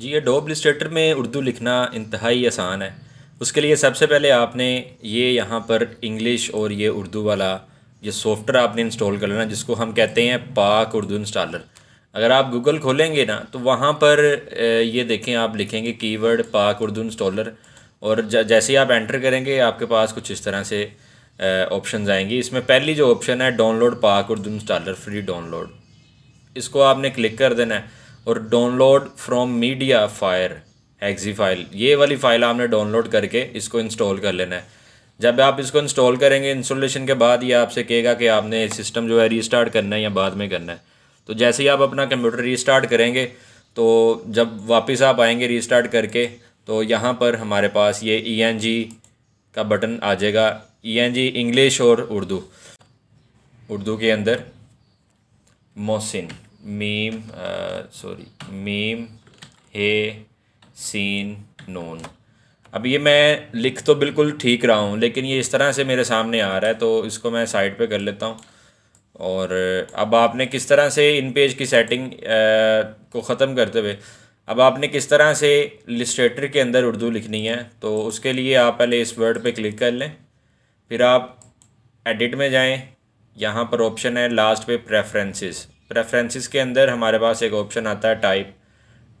जी डोब लिस्टेटर में उर्दू लिखना इंतहाई आसान है उसके लिए सबसे पहले आपने ये यहाँ पर इंग्लिश और ये उर्दू वाला ये सॉफ्टवेयर आपने इंस्टॉल कर लेना जिसको हम कहते हैं पाक उर्दू इंस्टॉलर अगर आप गूगल खोलेंगे ना तो वहाँ पर ये देखें आप लिखेंगे कीवर्ड पाक उर्दू इंस्टॉलर और जैसे ही आप एंटर करेंगे आपके पास कुछ इस तरह से ऑप्शन आएंगी इसमें पहली जो ऑप्शन है डाउनलोड पाक उर्दू इंस्टॉलर फ्री डाउनलोड इसको आपने क्लिक कर देना है और download from MediaFire EXE file ये वाली फाइल आपने डाउनलोड करके इसको इंस्टॉल कर लेना है जब आप इसको इंस्टॉल करेंगे इंस्टॉलेशन के बाद ये आपसे कहेगा कि आपने सिस्टम जो है रीस्टार्ट करना है या बाद में करना है तो जैसे ही आप अपना कंप्यूटर रीस्टार्ट करेंगे तो जब वापस आप आएंगे रीस्टार्ट करके तो यहाँ पर हमारे पास ये ई e का बटन आ जाएगा ई e इंग्लिश और उर्दू उर्दू के अंदर मोहसिन मीम सॉरी मीम हे सीन नून अब ये मैं लिख तो बिल्कुल ठीक रहा हूँ लेकिन ये इस तरह से मेरे सामने आ रहा है तो इसको मैं साइड पे कर लेता हूँ और अब आपने किस तरह से इन पेज की सेटिंग को ख़त्म करते हुए अब आपने किस तरह से लिस्ट्रेटर के अंदर उर्दू लिखनी है तो उसके लिए आप पहले इस वर्ड पे क्लिक कर लें फिर आप एडिट में जाएं यहाँ पर ऑप्शन है लास्ट पे प्रेफरेंसेस रेफरेंसेस के अंदर हमारे पास एक ऑप्शन आता है टाइप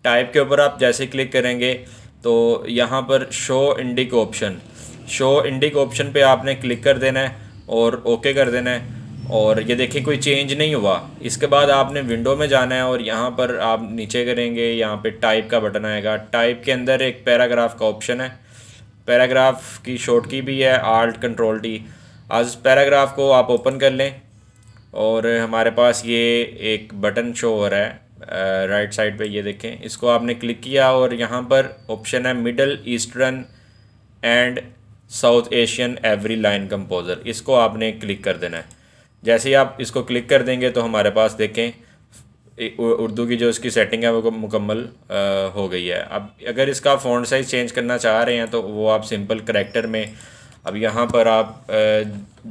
टाइप के ऊपर आप जैसे क्लिक करेंगे तो यहाँ पर show Indic option show Indic option पे आपने क्लिक कर देना है और ओके कर देना है और ये देखिए कोई चेंज नहीं हुआ इसके बाद आपने विंडो में जाना है और यहाँ पर आप नीचे करेंगे यहाँ पे टाइप का बटन आएगा टाइप के अंदर एक पैराग्राफ का ऑप्शन है पैराग्राफ की शॉर्ट की भी है आर्ट कंट्रोल टी आज पैराग्राफ को आप ओपन कर लें और हमारे पास ये एक बटन शो हो रहा है राइट साइड पे ये देखें इसको आपने क्लिक किया और यहाँ पर ऑप्शन है Middle Eastern and South Asian every line composer इसको आपने क्लिक कर देना है जैसे ही आप इसको क्लिक कर देंगे तो हमारे पास देखें उर्दू की जो इसकी सेटिंग है वो मुकम्मल हो गई है अब अगर इसका फ़ॉन्ट साइज़ चेंज करना चाह रहे हैं तो वो आप सिंपल करेक्टर में अब यहाँ पर आप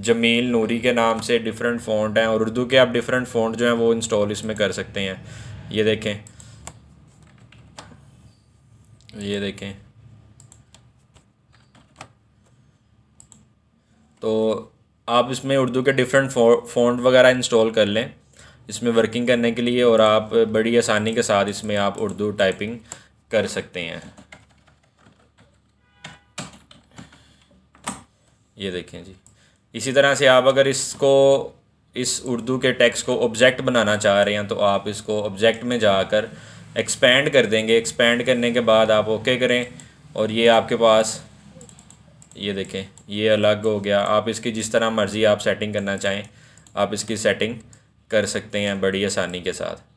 जमील नूरी के नाम से डिफरेंट फ़ॉन्ट हैं और उर्दू के आप डिफरेंट फ़ॉन्ट जो हैं वो इंस्टॉल इसमें कर सकते हैं ये देखें ये देखें तो आप इसमें उर्दू के डिफरेंट फ़ॉन्ट वगैरह इंस्टॉल कर लें इसमें वर्किंग करने के लिए और आप बड़ी आसानी के साथ इसमें आप उर्दू टाइपिंग कर सकते हैं ये देखें जी इसी तरह से आप अगर इसको इस उर्दू के टेक्स्ट को ऑब्जेक्ट बनाना चाह रहे हैं तो आप इसको ऑब्जेक्ट में जाकर एक्सपेंड कर देंगे एक्सपेंड करने के बाद आप ओके करें और ये आपके पास ये देखें ये अलग हो गया आप इसकी जिस तरह मर्ज़ी आप सेटिंग करना चाहें आप इसकी सेटिंग कर सकते हैं बड़ी आसानी के साथ